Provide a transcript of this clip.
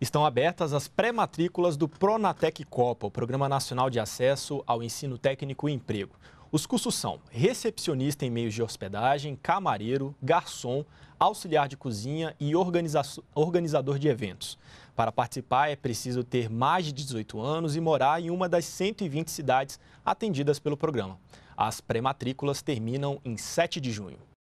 Estão abertas as pré-matrículas do Pronatec Copa, o Programa Nacional de Acesso ao Ensino Técnico e Emprego. Os cursos são recepcionista em meios de hospedagem, camareiro, garçom, auxiliar de cozinha e organiza organizador de eventos. Para participar, é preciso ter mais de 18 anos e morar em uma das 120 cidades atendidas pelo programa. As pré-matrículas terminam em 7 de junho.